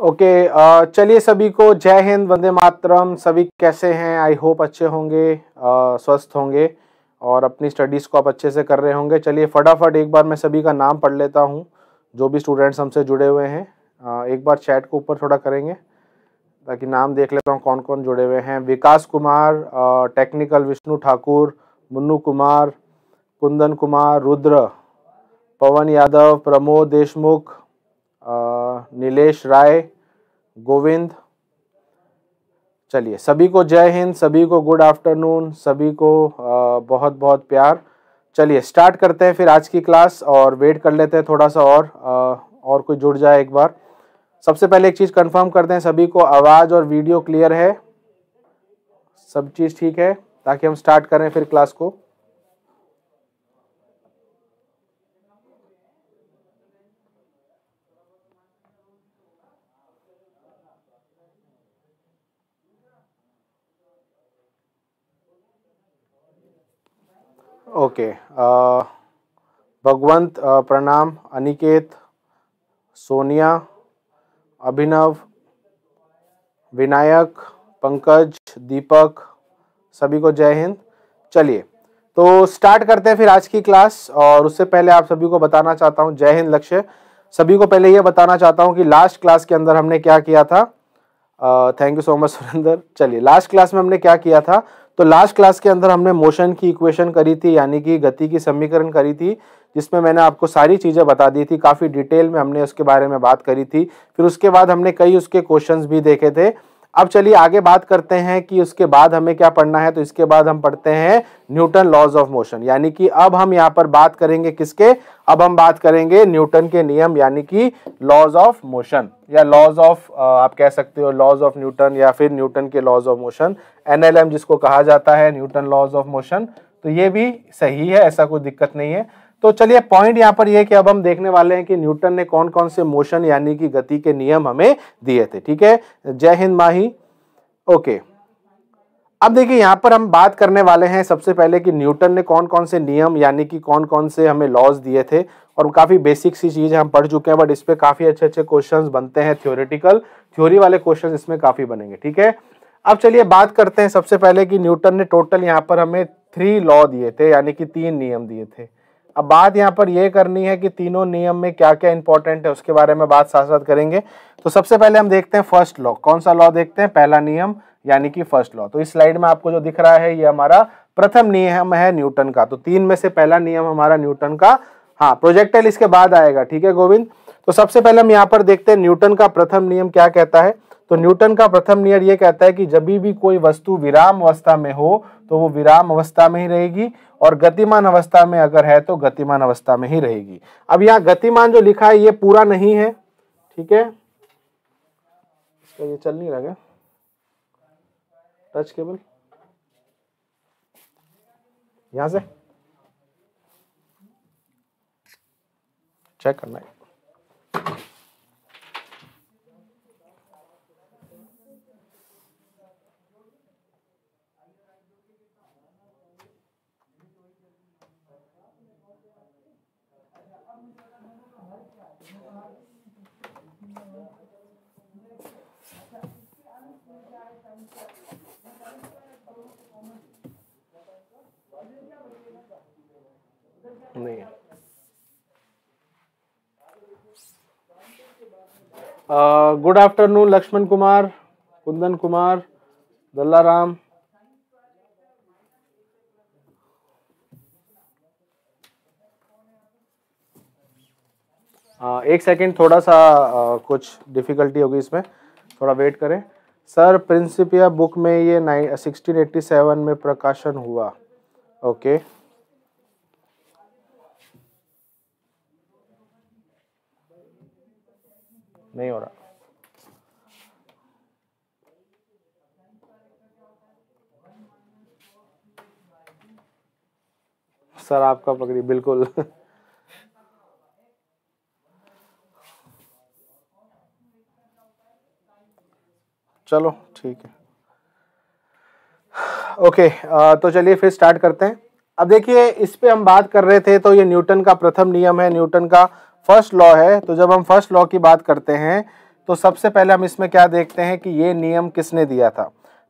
Okay uh, चलिए सभी को जय हिंद वंदे मातरम सभी कैसे हैं आई होप अच्छे होंगे uh, स्वस्थ होंगे और अपनी स्टडीज़ को आप अच्छे से कर रहे होंगे चलिए फटाफट एक बार मैं सभी का नाम पढ़ लेता हूँ जो भी स्टूडेंट्स हमसे जुड़े हुए हैं uh, एक बार चैट को ऊपर थोड़ा करेंगे ताकि नाम देख लेता हूँ कौन कौन जुड़े हुए हैं विकास कुमार टेक्निकल विष्णु ठाकुर मुन्नू कुमार कुंदन कुमार रुद्र पवन यादव प्रमोद देशमुख नीलेश राय गोविंद चलिए सभी को जय हिंद सभी को गुड आफ्टरनून सभी को बहुत बहुत प्यार चलिए स्टार्ट करते हैं फिर आज की क्लास और वेट कर लेते हैं थोड़ा सा और और कोई जुड़ जाए एक बार सबसे पहले एक चीज़ कंफर्म करते हैं सभी को आवाज़ और वीडियो क्लियर है सब चीज़ ठीक है ताकि हम स्टार्ट करें फिर क्लास को ओके भगवंत प्रणाम अनिकेत सोनिया अभिनव विनायक पंकज दीपक सभी को जय हिंद चलिए तो स्टार्ट करते हैं फिर आज की क्लास और उससे पहले आप सभी को बताना चाहता हूँ जय हिंद लक्ष्य सभी को पहले ये बताना चाहता हूँ कि लास्ट क्लास के अंदर हमने क्या किया था thank you so much Surendra चलिए लास्ट क्लास में हमने क्या किया था तो लास्ट क्लास के अंदर हमने मोशन की इक्वेशन करी थी यानी कि गति की समीकरण करी थी जिसमें मैंने आपको सारी चीज़ें बता दी थी काफ़ी डिटेल में हमने उसके बारे में बात करी थी फिर उसके बाद हमने कई उसके क्वेश्चंस भी देखे थे अब चलिए आगे बात करते हैं कि उसके बाद हमें क्या पढ़ना है तो इसके बाद हम पढ़ते हैं न्यूटन लॉज ऑफ मोशन यानी कि अब हम यहाँ पर बात करेंगे किसके अब हम बात करेंगे न्यूटन के नियम यानी कि लॉज ऑफ मोशन या लॉज ऑफ आप कह सकते हो लॉज ऑफ न्यूटन या फिर न्यूटन के लॉज ऑफ मोशन एन जिसको कहा जाता है न्यूटन लॉज ऑफ मोशन तो ये भी सही है ऐसा कोई दिक्कत नहीं है तो चलिए पॉइंट यहाँ पर यह है कि अब हम देखने वाले हैं कि न्यूटन ने कौन कौन से मोशन यानी कि गति के नियम हमें दिए थे ठीक है जय हिंद माही ओके अब देखिए यहाँ पर हम बात करने वाले हैं सबसे पहले कि न्यूटन ने कौन कौन से नियम यानी कि कौन कौन से हमें लॉज दिए थे और काफ़ी बेसिक सी चीज़ हम पढ़ चुके हैं बट इस पर काफ़ी अच्छे अच्छे क्वेश्चंस बनते हैं थ्योरेटिकल थ्योरी वाले क्वेश्चन इसमें काफ़ी बनेंगे ठीक है अब चलिए बात करते हैं सबसे पहले कि न्यूटन ने टोटल यहाँ पर हमें थ्री लॉ दिए थे यानी कि तीन नियम दिए थे अब बात यहाँ पर यह करनी है कि तीनों नियम में क्या क्या इंपॉर्टेंट है उसके बारे में बात साथ साथ करेंगे तो सबसे पहले हम देखते हैं फर्स्ट लॉ कौन सा लॉ देखते हैं पहला नियम यानी कि फर्स्ट लॉ तो इस स्लाइड में आपको जो दिख रहा है ये हमारा प्रथम नियम है न्यूटन का तो तीन में से पहला नियम हमारा न्यूटन का हाँ प्रोजेक्टाइल इसके बाद आएगा ठीक है गोविंद तो सबसे पहले हम यहाँ पर देखते हैं न्यूटन का प्रथम नियम क्या कहता है तो न्यूटन का प्रथम नियम ये कहता है कि जब भी कोई वस्तु विराम अवस्था में हो तो वो विराम अवस्था में ही रहेगी और गतिमान अवस्था में अगर है तो गतिमान अवस्था में ही रहेगी अब यहाँ गतिमान जो लिखा है ये पूरा नहीं है ठीक है इसका ये चल नहीं रहा क्या टच केबल यहां से चेक करना है नहीं गुड आफ्टरनून लक्ष्मण कुमार कुंदन कुमार दल्ला राम एक सेकेंड थोड़ा सा कुछ डिफ़िकल्टी होगी इसमें थोड़ा वेट करें सर प्रिंसिपिया बुक में ये नाइन सिक्सटीन एट्टी सेवन में प्रकाशन हुआ ओके नहीं हो रहा सर आपका पकड़ी बिल्कुल चलो ठीक है ओके आ, तो चलिए फिर स्टार्ट करते हैं अब देखिए इस पे हम बात कर रहे थे तो ये न्यूटन का प्रथम नियम है न्यूटन का फर्स्ट लॉ है तो जब हम फर्स्ट लॉ की बात करते हैं तो सबसे पहले हम इसमें क्या देखते हैं कि ये नियम किसने दिया था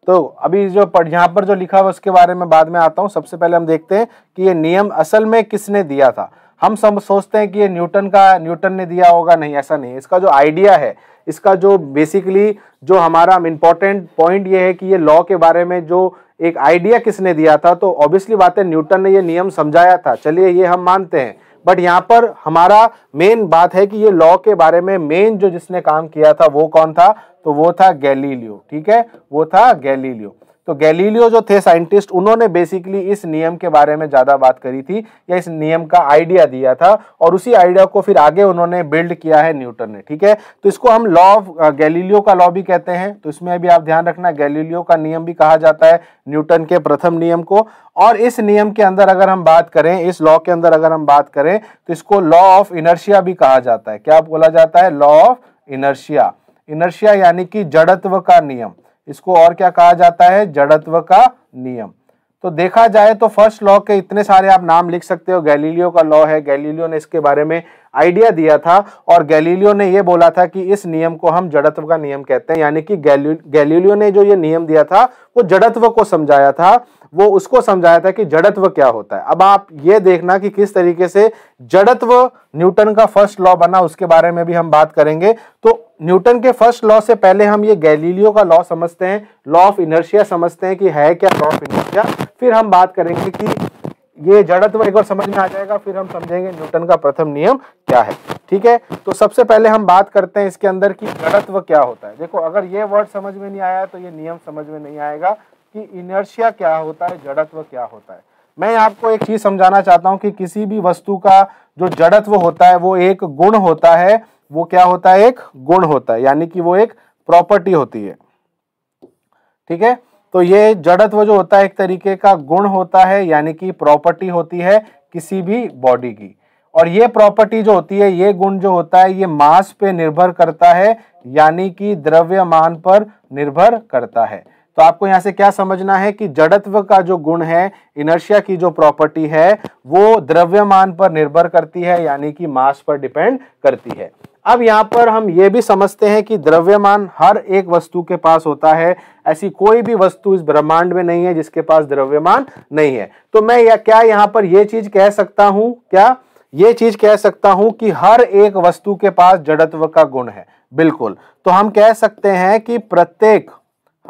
तो अभी जो यहाँ पर जो लिखा हुआ उसके बारे में बाद में आता हूँ सबसे पहले हम देखते हैं कि ये नियम असल में किसने दिया था हम सब सोचते हैं कि ये न्यूटन का न्यूटन ने दिया होगा नहीं ऐसा नहीं इसका जो आइडिया है इसका जो बेसिकली जो हमारा इम्पॉर्टेंट पॉइंट ये है कि ये लॉ के बारे में जो एक आइडिया किसने दिया था तो ऑब्वियसली बात है न्यूटन ने ये नियम समझाया था चलिए ये हम मानते हैं बट यहाँ पर हमारा मेन बात है कि ये लॉ के बारे में मेन जो जिसने काम किया था वो कौन था तो वो था गैलीलियो ठीक है वो था गैलीलियो तो गैलीलियो जो थे साइंटिस्ट उन्होंने बेसिकली इस नियम के बारे में ज़्यादा बात करी थी या इस नियम का आइडिया दिया था और उसी आइडिया को फिर आगे उन्होंने बिल्ड किया है न्यूटन ने ठीक है तो इसको हम लॉ ऑफ गैलीलियो का लॉ भी कहते हैं तो इसमें भी आप ध्यान रखना गैलीलियो का नियम भी कहा जाता है न्यूटन के प्रथम नियम को और इस नियम के अंदर अगर हम बात करें इस लॉ के अंदर अगर हम बात करें तो इसको लॉ ऑफ इनर्शिया भी कहा जाता है क्या बोला जाता है लॉ ऑफ इनर्शिया इनर्शिया यानी कि जड़त्व का नियम इसको और क्या कहा जाता है जड़त्व का नियम तो देखा जाए तो फर्स्ट लॉ के इतने सारे आप नाम लिख सकते हो गैलीलियो का लॉ है गैलीलियो ने इसके बारे में आइडिया दिया था और गैलीलियो ने यह बोला था कि इस नियम को हम जड़त्व का नियम कहते हैं यानी कि गैलीलियो ने जो ये नियम दिया था वो जड़त्व को समझाया था वो उसको समझाया था कि जड़त्व क्या होता है अब आप ये देखना कि किस तरीके से जड़त्व न्यूटन का फर्स्ट लॉ बना उसके बारे में भी हम बात करेंगे तो न्यूटन के फर्स्ट लॉ से पहले हम ये गैलीलियो का लॉ समझते हैं लॉ ऑफ इनर्शिया समझते हैं कि है क्या लॉ ऑफ इनर्शिया फिर हम बात करेंगे कि ये जड़त्व एक बार समझ में आ जाएगा फिर हम समझेंगे न्यूटन का प्रथम नियम क्या है ठीक है तो सबसे पहले हम बात करते हैं इसके अंदर कि जड़त्व क्या होता है देखो अगर ये वर्ड समझ में नहीं आया तो ये नियम समझ में नहीं आएगा कि इनर्शिया क्या होता है जड़त्व क्या होता है मैं आपको एक चीज समझाना चाहता हूँ कि किसी भी वस्तु का जो जड़त्व होता है वो एक गुण होता है वो क्या होता है एक गुण होता है यानी कि वो एक प्रॉपर्टी होती है ठीक है तो ये जड़त्व जो होता है एक तरीके का गुण होता है यानी कि प्रॉपर्टी होती है किसी भी बॉडी की और ये प्रॉपर्टी जो होती है ये गुण जो होता है ये मास पे निर्भर करता है यानी कि द्रव्यमान पर निर्भर करता है तो आपको यहाँ से क्या समझना है कि जड़त्व का जो गुण है इनर्शिया की जो प्रॉपर्टी है वो द्रव्यमान पर निर्भर करती है यानी कि मास पर डिपेंड करती है अब यहाँ पर हम ये भी समझते हैं कि द्रव्यमान हर एक वस्तु के पास होता है ऐसी कोई भी वस्तु इस ब्रह्मांड में नहीं है जिसके पास द्रव्यमान नहीं है तो मैं या क्या यहाँ पर ये चीज कह सकता हूँ क्या ये चीज कह सकता हूं कि हर एक वस्तु के पास जड़त्व का गुण है बिल्कुल तो हम कह सकते हैं कि प्रत्येक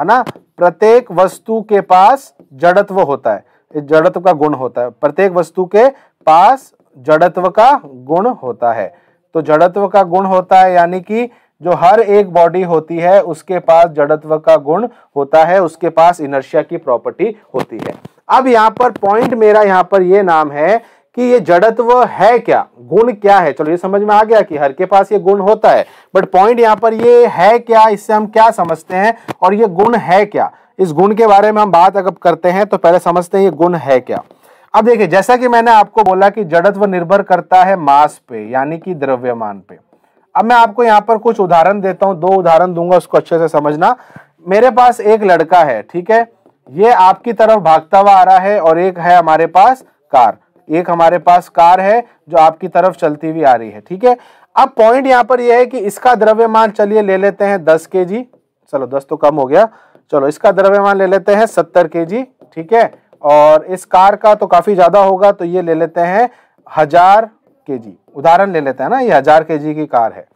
है ना प्रत्येक वस्तु के पास जड़त्व होता है जड़त्व का गुण होता है प्रत्येक वस्तु के पास जड़त्व का गुण होता है तो जड़त्व का गुण होता है यानी कि जो हर एक बॉडी होती है उसके पास जड़त्व का गुण होता है उसके पास इनर्शिया की प्रॉपर्टी होती है अब यहाँ पर पॉइंट मेरा यहाँ पर यह नाम है कि ये जड़त्व है क्या गुण क्या है चलो ये समझ में आ गया कि हर के पास ये गुण होता है बट पॉइंट यहाँ पर ये है क्या इससे हम क्या समझते हैं और ये गुण है क्या इस गुण के बारे में हम बात अगर करते हैं तो पहले समझते हैं ये गुण है क्या अब देखिए जैसा कि मैंने आपको बोला कि जड़त्व निर्भर करता है मास पे यानी कि द्रव्यमान पे अब मैं आपको यहाँ पर कुछ उदाहरण देता हूँ दो उदाहरण दूंगा उसको अच्छे से समझना मेरे पास एक लड़का है ठीक है ये आपकी तरफ भागता हुआ आ रहा है और एक है हमारे पास कार एक हमारे पास कार है जो आपकी तरफ चलती हुई आ रही है ठीक है अब पॉइंट यहां पर यह है कि इसका द्रव्यमान चलिए ले लेते हैं दस के जी चलो दस तो कम हो गया चलो इसका द्रव्यमान ले लेते हैं सत्तर के जी ठीक है और इस कार का तो काफ़ी ज़्यादा होगा तो ये ले लेते हैं हजार के जी उदाहरण ले लेते हैं ना ये हजार के जी की कार है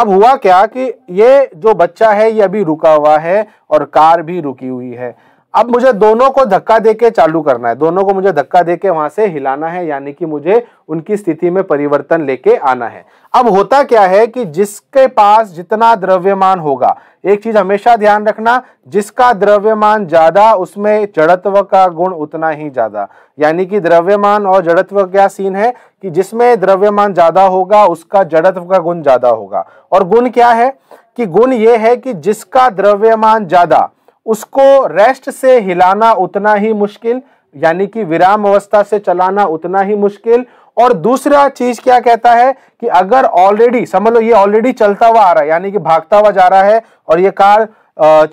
अब हुआ क्या कि ये जो बच्चा है ये अभी रुका हुआ है और कार भी रुकी हुई है अब मुझे दोनों को धक्का देके चालू करना है दोनों को मुझे धक्का देके वहां से हिलाना है यानी कि मुझे उनकी स्थिति में परिवर्तन लेके आना है अब होता क्या है कि जिसके पास जितना द्रव्यमान होगा एक चीज हमेशा ध्यान रखना जिसका द्रव्यमान ज्यादा उसमें जड़त्व का गुण उतना ही ज्यादा यानी कि द्रव्यमान और जड़त्व क्या सीन है कि जिसमें द्रव्यमान ज्यादा होगा उसका जड़त्व का गुण ज्यादा होगा और गुण क्या है कि गुण ये है कि जिसका द्रव्यमान ज्यादा उसको रेस्ट से हिलाना उतना ही मुश्किल यानी कि विराम अवस्था से चलाना उतना ही मुश्किल और दूसरा चीज क्या कहता है कि अगर ऑलरेडी समझ लो ये ऑलरेडी चलता हुआ आ रहा है यानी कि भागता हुआ जा रहा है और ये कार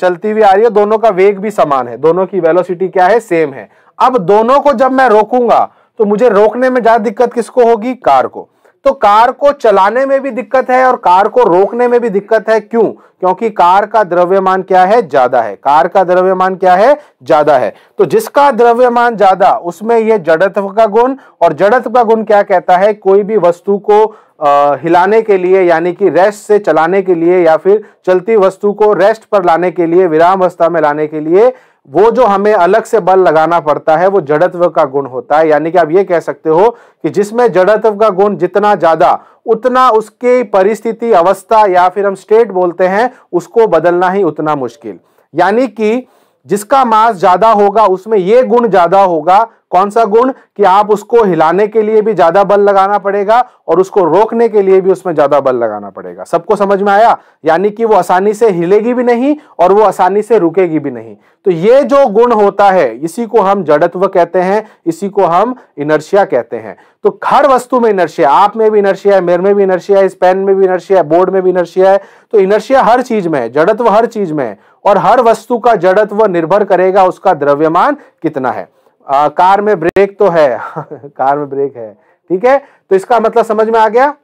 चलती हुई आ रही है दोनों का वेग भी समान है दोनों की वेलोसिटी क्या है सेम है अब दोनों को जब मैं रोकूंगा तो मुझे रोकने में ज्यादा दिक्कत किसको होगी कार को तो कार को चलाने में भी दिक्कत है और कार को रोकने में भी दिक्कत है क्यों क्योंकि कार का द्रव्यमान क्या है ज्यादा है कार का द्रव्यमान क्या है ज्यादा है तो जिसका द्रव्यमान ज्यादा उसमें यह जड़त्व का गुण और जड़त्व का गुण क्या कहता है कोई भी वस्तु को आ, हिलाने के लिए यानी कि रेस्ट से चलाने के लिए या फिर चलती वस्तु को रेस्ट पर लाने के लिए विराम अवस्था में लाने के लिए वो जो हमें अलग से बल लगाना पड़ता है वो जड़त्व का गुण होता है यानी कि आप ये कह सकते हो कि जिसमें जड़त्व का गुण जितना ज्यादा उतना उसकी परिस्थिति अवस्था या फिर हम स्टेट बोलते हैं उसको बदलना ही उतना मुश्किल यानी कि जिसका मास ज्यादा होगा उसमें यह गुण ज्यादा होगा कौन सा गुण कि आप उसको हिलाने के लिए भी ज्यादा बल लगाना पड़ेगा और उसको रोकने के लिए भी उसमें ज्यादा बल लगाना पड़ेगा सबको समझ में आया यानी कि वो आसानी से हिलेगी भी नहीं और वो आसानी से रुकेगी भी नहीं तो ये जो गुण होता है इसी को हम जड़त्व कहते हैं इसी को हम इनर्शिया कहते हैं तो हर वस्तु में इनर्शिया आप में भी इनर्शिया है मेरे में भी इनर्शिया है इस पेन में भी इनर्शिया है बोर्ड में भी इनर्शिया है तो इनर्शिया हर चीज में है जड़त्व हर चीज में है और हर वस्तु का जड़त्व निर्भर करेगा उसका द्रव्यमान कितना है आ, कार में ब्रेक तो है कार में ब्रेक है ठीक है तो इसका मतलब समझ में आ गया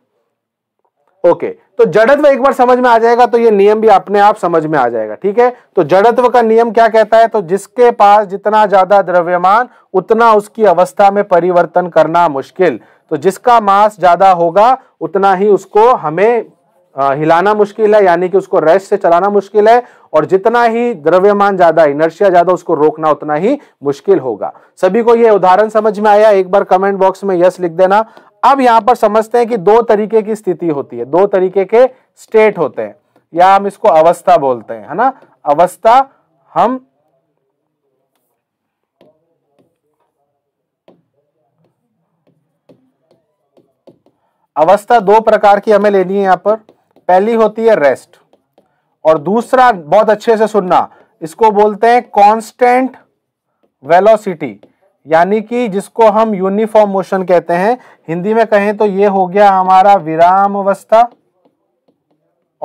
ओके तो जड़त्व एक बार समझ में आ जाएगा तो ये नियम भी अपने आप समझ में आ जाएगा ठीक है तो जड़त्व का नियम क्या कहता है तो जिसके पास जितना ज्यादा द्रव्यमान उतना उसकी अवस्था में परिवर्तन करना मुश्किल तो जिसका मास ज्यादा होगा उतना ही उसको हमें हिलाना मुश्किल है यानी कि उसको रेस्ट से चलाना मुश्किल है और जितना ही द्रव्यमान ज्यादा इनर्शिया ज्यादा उसको रोकना उतना ही मुश्किल होगा सभी को यह उदाहरण समझ में आया एक बार कमेंट बॉक्स में यस लिख देना अब यहां पर समझते हैं कि दो तरीके की स्थिति होती है दो तरीके के स्टेट होते हैं या हम इसको अवस्था बोलते हैं है ना अवस्था हम अवस्था दो प्रकार की हमें लेनी है यहां पर पहली होती है रेस्ट और दूसरा बहुत अच्छे से सुनना इसको बोलते हैं कांस्टेंट वेलोसिटी यानी कि जिसको हम यूनिफॉर्म मोशन कहते हैं हिंदी में कहें तो ये हो गया हमारा विराम अवस्था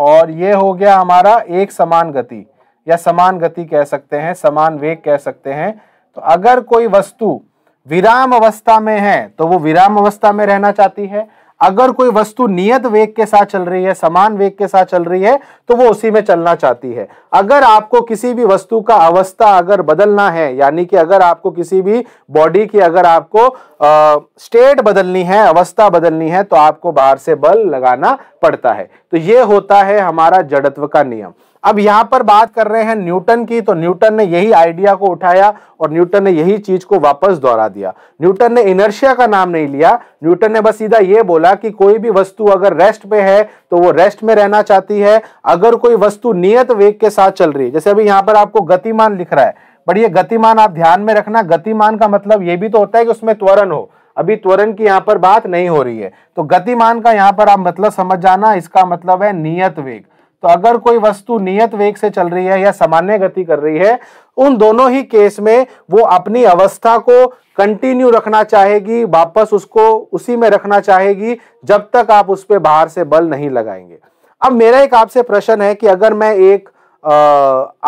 और ये हो गया हमारा एक समान गति या समान गति कह सकते हैं समान वेग कह सकते हैं तो अगर कोई वस्तु विराम अवस्था में है तो वो विराम अवस्था में रहना चाहती है अगर कोई वस्तु नियत वेग के साथ चल रही है समान वेग के साथ चल रही है तो वो उसी में चलना चाहती है अगर आपको किसी भी वस्तु का अवस्था अगर बदलना है यानी कि अगर आपको किसी भी बॉडी की अगर आपको आ, स्टेट बदलनी है अवस्था बदलनी है तो आपको बाहर से बल लगाना पड़ता है तो ये होता है हमारा जड़त्व का नियम अब यहाँ पर बात कर रहे हैं न्यूटन की तो न्यूटन ने यही आइडिया को उठाया और न्यूटन ने यही चीज को वापस दोहरा दिया न्यूटन ने इनर्शिया का नाम नहीं लिया न्यूटन ने बस सीधा ये बोला कि कोई भी वस्तु अगर रेस्ट पे है तो वो रेस्ट में रहना चाहती है अगर कोई वस्तु नियत वेग के साथ चल रही है जैसे अभी यहाँ पर आपको गतिमान लिख रहा है बट ये गतिमान आप ध्यान में रखना गतिमान का मतलब ये भी तो होता है कि उसमें त्वरण हो अभी त्वरण की यहाँ पर बात नहीं हो रही है तो गतिमान का यहाँ पर आप मतलब समझ जाना इसका मतलब है नियत वेग तो अगर कोई वस्तु नियत वेग से चल रही है या सामान्य गति कर रही है उन दोनों ही केस में वो अपनी अवस्था को कंटिन्यू रखना चाहेगी वापस उसको उसी में रखना चाहेगी जब तक आप उस पर बाहर से बल नहीं लगाएंगे अब मेरा एक आपसे प्रश्न है कि अगर मैं एक आ,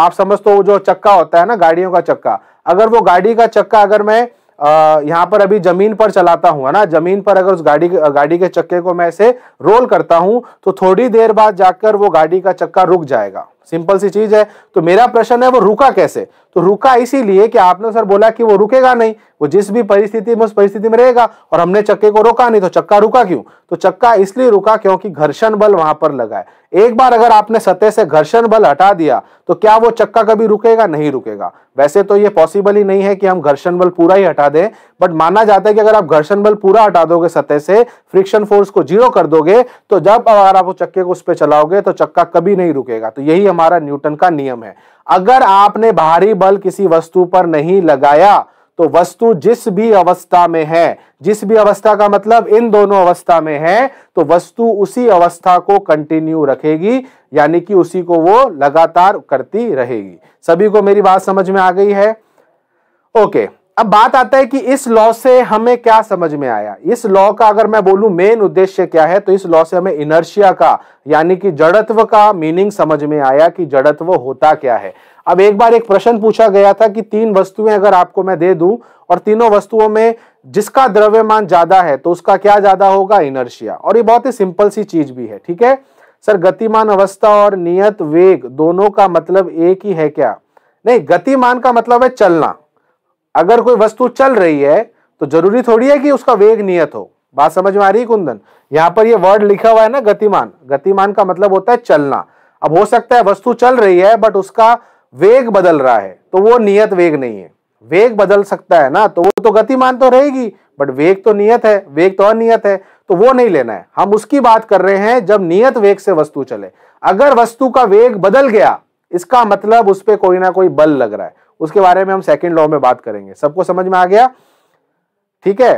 आप समझते हो जो चक्का होता है ना गाड़ियों का चक्का अगर वो गाड़ी का चक्का अगर मैं यहाँ पर अभी जमीन पर चलाता हूँ है ना जमीन पर अगर उस गाड़ी गाड़ी के चक्के को मैं ऐसे रोल करता हूँ तो थोड़ी देर बाद जाकर वो गाड़ी का चक्का रुक जाएगा सिंपल सी चीज है तो मेरा प्रश्न है वो रुका कैसे तो रुका इसीलिए कि आपने सर बोला कि वो रुकेगा नहीं वो जिस भी परिस्थिति में उस परिस्थिति में रहेगा और हमने चक्के को रोका नहीं तो चक्का रुका क्यों तो चक्का इसलिए रुका क्योंकि घर्षण बल वहां पर लगा है एक बार अगर आपने सतह से घर्षण बल हटा दिया तो क्या वो चक्का कभी रुकेगा नहीं रुकेगा वैसे तो ये पॉसिबल ही नहीं है कि हम घर्षण बल पूरा ही हटा दें बट माना जाता है कि अगर आप घर्षण बल पूरा हटा दोगे सतह से फ्रिक्शन फोर्स को जीरो कर दोगे तो जब अगर आप चक्के को उस पर चलाओगे तो चक्का कभी नहीं रुकेगा तो यही हम हमारा न्यूटन का नियम है अगर आपने भारी बल किसी वस्तु पर नहीं लगाया तो वस्तु जिस भी अवस्था में है जिस भी अवस्था का मतलब इन दोनों अवस्था में है तो वस्तु उसी अवस्था को कंटिन्यू रखेगी यानी कि उसी को वो लगातार करती रहेगी सभी को मेरी बात समझ में आ गई है ओके okay. अब बात आता है कि इस लॉ से हमें क्या समझ में आया इस लॉ का अगर मैं बोलूं मेन उद्देश्य क्या है तो इस लॉ से हमें इनर्शिया का यानी कि जड़त्व का मीनिंग समझ में आया कि जड़त्व होता क्या है अब एक बार एक प्रश्न पूछा गया था कि तीन वस्तुएं अगर आपको मैं दे दूं और तीनों वस्तुओं में जिसका द्रव्यमान ज्यादा है तो उसका क्या ज्यादा होगा इनर्शिया और ये बहुत ही सिंपल सी चीज भी है ठीक है सर गतिमान अवस्था और नियत वेग दोनों का मतलब एक ही है क्या नहीं गतिमान का मतलब है चलना अगर कोई वस्तु चल रही है तो जरूरी थोड़ी है कि उसका वेग नियत हो बात समझ में आ रही है कुंदन यहाँ पर ये वर्ड लिखा हुआ है ना गतिमान गतिमान का मतलब होता है चलना अब हो सकता है वस्तु चल रही है बट उसका वेग बदल रहा है तो वो नियत वेग नहीं है वेग बदल सकता है ना तो वो तो गतिमान तो रहेगी बट वेग तो नियत है वेग तो अनियत है तो वो नहीं लेना है हम उसकी बात कर रहे हैं जब नियत वेग से वस्तु चले अगर वस्तु का वेग बदल गया इसका मतलब उस पर कोई ना कोई बल लग रहा है उसके बारे में हम सेकेंड लॉ में बात करेंगे सबको समझ में आ गया ठीक है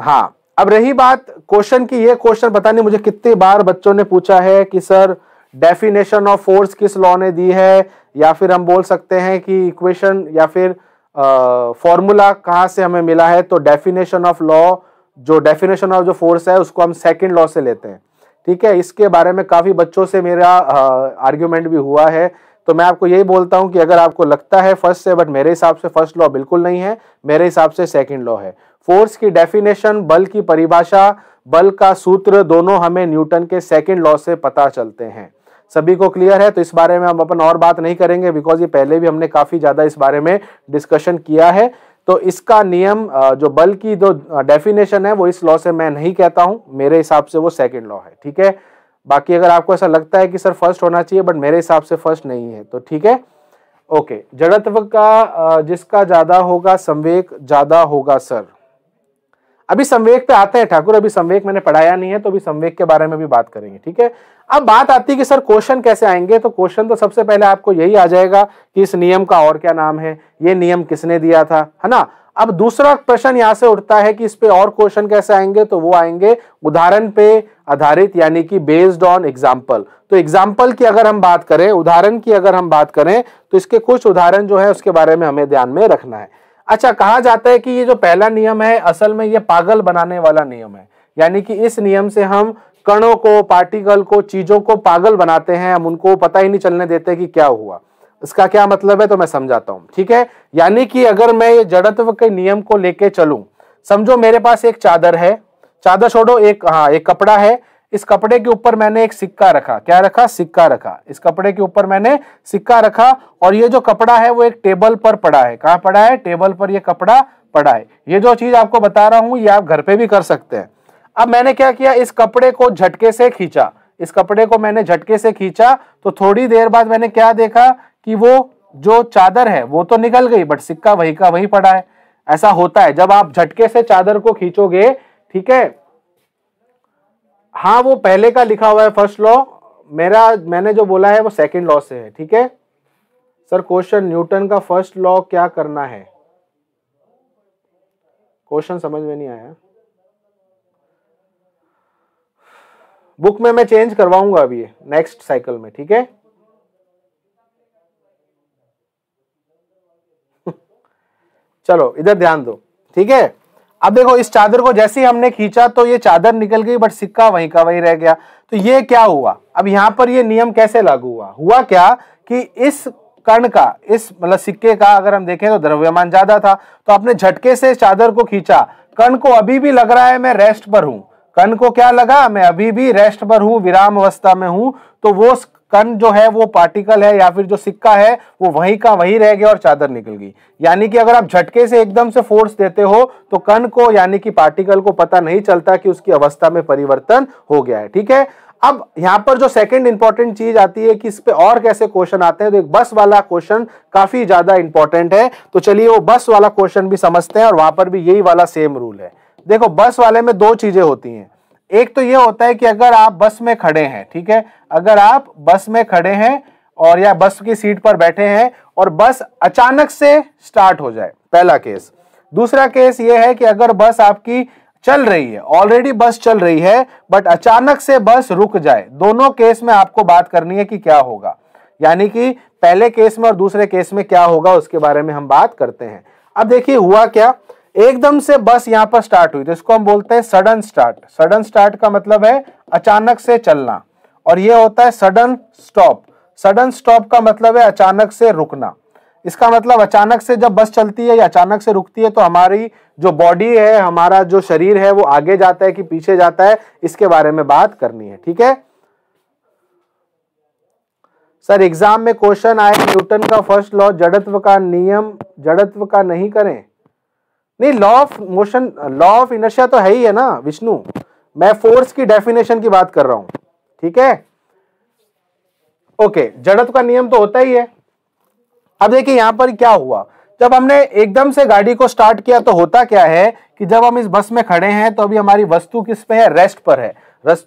हाँ अब रही बात क्वेश्चन की ये क्वेश्चन पता नहीं मुझे कितनी बार बच्चों ने पूछा है कि सर डेफिनेशन ऑफ फोर्स किस लॉ ने दी है या फिर हम बोल सकते हैं कि इक्वेशन या फिर फॉर्मूला कहाँ से हमें मिला है तो डेफिनेशन ऑफ लॉ जो डेफिनेशन ऑफ जो फोर्स है उसको हम सेकेंड लॉ से लेते हैं ठीक है इसके बारे में काफ़ी बच्चों से मेरा आर्ग्यूमेंट भी हुआ है तो मैं आपको यही बोलता हूँ कि अगर आपको लगता है फर्स्ट से बट मेरे हिसाब से फर्स्ट लॉ बिल्कुल नहीं है मेरे हिसाब से सेकंड लॉ है फोर्स की डेफिनेशन बल की परिभाषा बल का सूत्र दोनों हमें न्यूटन के सेकेंड लॉ से पता चलते हैं सभी को क्लियर है तो इस बारे में हम अपन और बात नहीं करेंगे बिकॉज ये पहले भी हमने काफ़ी ज़्यादा इस बारे में डिस्कशन किया है तो इसका नियम जो बल की जो डेफिनेशन है वो इस लॉ से मैं नहीं कहता हूँ मेरे हिसाब से वो सेकेंड लॉ है ठीक है बाकी अगर आपको ऐसा लगता है कि सर फर्स्ट होना चाहिए बट मेरे हिसाब से फर्स्ट नहीं है तो ठीक है ओके जड़त्व का जिसका ज़्यादा होगा संवेक ज़्यादा होगा सर अभी संवेक पे आते हैं ठाकुर अभी संवेक मैंने पढ़ाया नहीं है तो अभी संवेक के बारे में भी बात करेंगे ठीक है अब बात आती है कि सर क्वेश्चन कैसे आएंगे तो क्वेश्चन तो सबसे पहले आपको यही आ जाएगा कि इस नियम का और क्या नाम है ये नियम किसने दिया था है ना अब दूसरा प्रश्न यहां से उठता है कि इस पे और क्वेश्चन कैसे आएंगे तो वो आएंगे उदाहरण पे आधारित यानी कि बेस्ड ऑन एग्जाम्पल तो एग्जाम्पल की अगर हम बात करें उदाहरण की अगर हम बात करें तो इसके कुछ उदाहरण जो है उसके बारे में हमें ध्यान में रखना है अच्छा कहा जाता है कि ये जो पहला नियम है असल में ये पागल बनाने वाला नियम है यानी कि इस नियम से हम कणों को पार्टिकल को चीजों को पागल बनाते हैं हम उनको पता ही नहीं चलने देते कि क्या हुआ इसका क्या मतलब है तो मैं समझाता हूं ठीक है यानी कि अगर मैं ये जड़त्व के नियम को लेके चलूं समझो मेरे पास एक चादर है चादर छोड़ो एक हाँ एक कपड़ा है इस कपड़े के ऊपर मैंने एक सिक्का रखा क्या रखा सिक्का रखा इस कपड़े के ऊपर मैंने सिक्का रखा और ये जो कपड़ा है वो एक टेबल पर पड़ा है कहाँ पड़ा है टेबल पर यह कपड़ा पड़ा है ये जो चीज आपको बता रहा हूं ये आप घर पे भी कर सकते हैं अब मैंने क्या किया इस कपड़े को झटके से खींचा इस कपड़े को मैंने झटके से खींचा तो थोड़ी देर बाद मैंने क्या देखा कि वो जो चादर है वो तो निकल गई बट सिक्का वही का वही पड़ा है ऐसा होता है जब आप झटके से चादर को खींचोगे ठीक है हाँ वो पहले का लिखा हुआ है फर्स्ट लॉ मेरा मैंने जो बोला है वो सेकंड लॉ से है ठीक है सर क्वेश्चन न्यूटन का फर्स्ट लॉ क्या करना है क्वेश्चन समझ में नहीं आया बुक में मैं चेंज करवाऊंगा अभी नेक्स्ट साइकिल में ठीक है चलो इधर ध्यान दो ठीक है अब देखो इस चादर को जैसे ही हमने खींचा तो ये चादर निकल गई बट सिक्का वहीं का वहीं रह गया तो ये क्या हुआ अब यहाँ पर ये नियम कैसे लागू हुआ हुआ क्या कि इस कर्ण का इस मतलब सिक्के का अगर हम देखें तो द्रव्यमान ज्यादा था तो आपने झटके से चादर को खींचा कर्ण को अभी भी लग रहा है मैं रेस्ट पर हूं कर्ण को क्या लगा मैं अभी भी रेस्ट पर हूं विराम अवस्था में हूं तो वो कण जो है वो पार्टिकल है या फिर जो सिक्का है वो वहीं का वहीं रह गया और चादर निकल गई यानी कि अगर आप झटके से एकदम से फोर्स देते हो तो कण को यानी कि पार्टिकल को पता नहीं चलता कि उसकी अवस्था में परिवर्तन हो गया है ठीक है अब यहाँ पर जो सेकंड इंपॉर्टेंट चीज आती है कि इस पे और कैसे क्वेश्चन आते हैं तो एक बस वाला क्वेश्चन काफी ज्यादा इंपॉर्टेंट है तो चलिए वो बस वाला क्वेश्चन भी समझते हैं और वहां पर भी यही वाला सेम रूल है देखो बस वाले में दो चीजें होती हैं एक तो ये होता है कि अगर आप बस में खड़े हैं ठीक है अगर आप बस में खड़े हैं और या बस की सीट पर बैठे हैं और बस अचानक से स्टार्ट हो जाए पहला केस दूसरा केस ये है कि अगर बस आपकी चल रही है ऑलरेडी बस चल रही है बट अचानक से बस रुक जाए दोनों केस में आपको बात करनी है कि क्या होगा यानी कि पहले केस में और दूसरे केस में क्या होगा उसके बारे में हम बात करते हैं अब देखिए हुआ क्या एकदम से बस यहां पर स्टार्ट हुई तो इसको हम बोलते हैं सडन स्टार्ट सडन स्टार्ट का मतलब है अचानक से चलना और यह होता है सडन स्टॉप सडन स्टॉप का मतलब है अचानक से रुकना इसका मतलब अचानक से जब बस चलती है या अचानक से रुकती है तो हमारी जो बॉडी है हमारा जो शरीर है वो आगे जाता है कि पीछे जाता है इसके बारे में बात करनी है ठीक है सर एग्जाम में क्वेश्चन आए न्यूटन का फर्स्ट लॉ जड़त्व का नियम जड़त्व का नहीं करें नहीं law of motion law of inertia तो है ही है ना विष्णु मैं फोर्स की डेफिनेशन की बात कर रहा हूं ठीक है ओके जड़त का नियम तो होता ही है अब देखिए यहां पर क्या हुआ जब हमने एकदम से गाड़ी को स्टार्ट किया तो होता क्या है कि जब हम इस बस में खड़े हैं तो अभी हमारी वस्तु किस पे है रेस्ट पर है